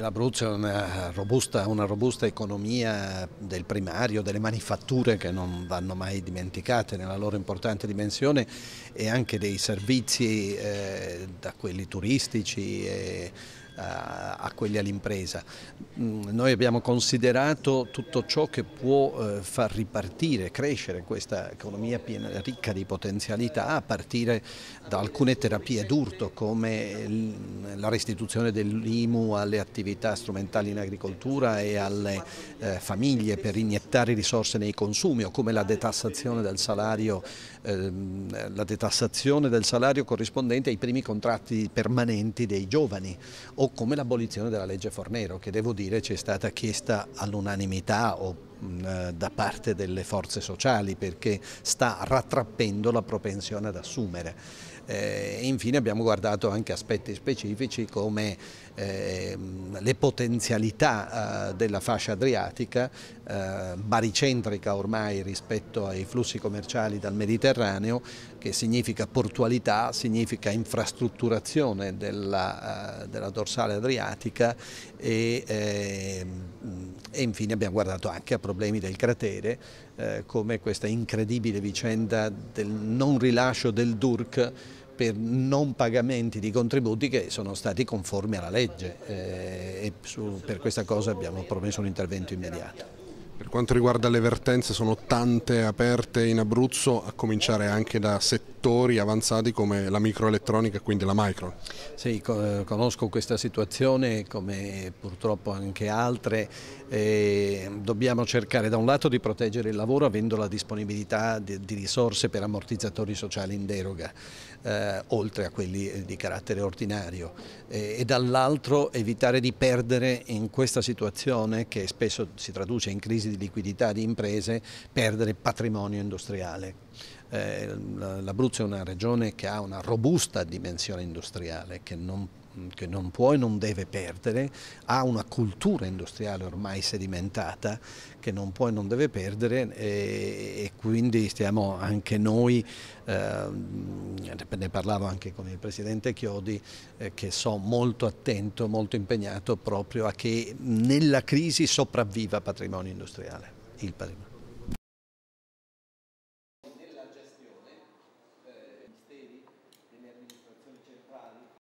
L'Abruzzo è una robusta, una robusta, economia del primario, delle manifatture che non vanno mai dimenticate nella loro importante dimensione e anche dei servizi eh, da quelli turistici. E eh, a quelli all'impresa. Mm, noi abbiamo considerato tutto ciò che può eh, far ripartire, crescere questa economia piena, ricca di potenzialità a partire da alcune terapie d'urto come la restituzione dell'IMU alle attività strumentali in agricoltura e alle eh, famiglie per iniettare risorse nei consumi o come la detassazione del salario, ehm, detassazione del salario corrispondente ai primi contratti permanenti dei giovani o come l'abolizione della legge Fornero che devo dire ci è stata chiesta all'unanimità o eh, da parte delle forze sociali perché sta rattrappendo la propensione ad assumere e eh, infine abbiamo guardato anche aspetti specifici come ehm, le potenzialità eh, della fascia adriatica, eh, baricentrica ormai rispetto ai flussi commerciali dal Mediterraneo, che significa portualità, significa infrastrutturazione della, della dorsale adriatica e, e, ehm, e, infine abbiamo guardato anche a problemi del cratere, eh, come questa incredibile vicenda del non rilascio del DURC per non pagamenti di contributi che sono stati conformi alla legge eh, e su, per questa cosa abbiamo promesso un intervento immediato. Per quanto riguarda le vertenze sono tante aperte in Abruzzo, a cominciare anche da settori avanzati come la microelettronica e quindi la micro. Sì, eh, conosco questa situazione come purtroppo anche altre. dobbiamo cercare da un lato di proteggere il lavoro avendo la disponibilità di, risorse per ammortizzatori sociali in deroga, eh, oltre a quelli eh, di carattere ordinario, e, e dall'altro evitare di perdere in questa situazione che spesso si traduce in crisi di liquidità di imprese perdere patrimonio industriale. Eh, L'Abruzzo è una regione che ha una robusta dimensione industriale che non che non può e non deve perdere, ha una cultura industriale ormai sedimentata che non può e non deve perdere e, e quindi stiamo anche noi, eh, ne parlavo anche con il Presidente Chiodi, eh, che so molto attento, molto impegnato proprio a che nella crisi sopravviva patrimonio industriale, il patrimonio.